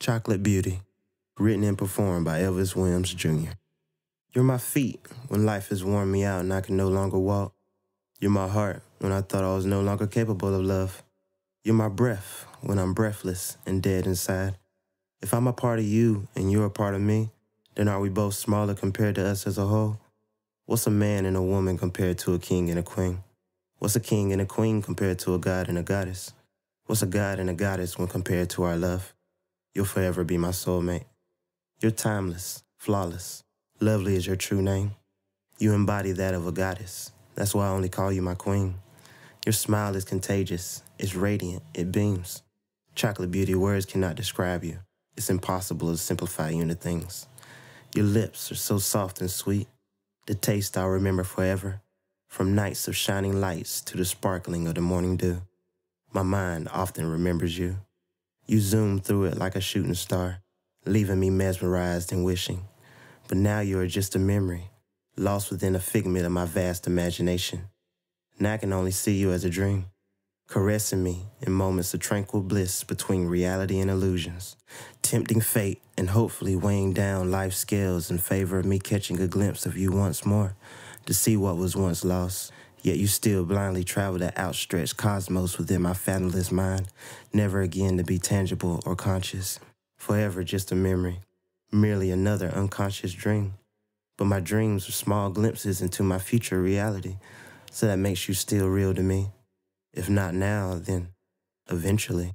Chocolate Beauty, written and performed by Elvis Williams Jr. You're my feet when life has worn me out and I can no longer walk. You're my heart when I thought I was no longer capable of love. You're my breath when I'm breathless and dead inside. If I'm a part of you and you're a part of me, then are we both smaller compared to us as a whole? What's a man and a woman compared to a king and a queen? What's a king and a queen compared to a god and a goddess? What's a god and a goddess when compared to our love? You'll forever be my soulmate. You're timeless, flawless. Lovely is your true name. You embody that of a goddess. That's why I only call you my queen. Your smile is contagious. It's radiant. It beams. Chocolate beauty words cannot describe you. It's impossible to simplify you into things. Your lips are so soft and sweet. The taste I'll remember forever. From nights of shining lights to the sparkling of the morning dew. My mind often remembers you. You zoomed through it like a shooting star, leaving me mesmerized and wishing. But now you are just a memory, lost within a figment of my vast imagination. Now I can only see you as a dream, caressing me in moments of tranquil bliss between reality and illusions, tempting fate and hopefully weighing down life scales in favor of me catching a glimpse of you once more to see what was once lost Yet you still blindly travel the outstretched cosmos within my fathomless mind, never again to be tangible or conscious, forever just a memory, merely another unconscious dream. But my dreams are small glimpses into my future reality, so that makes you still real to me. If not now, then eventually.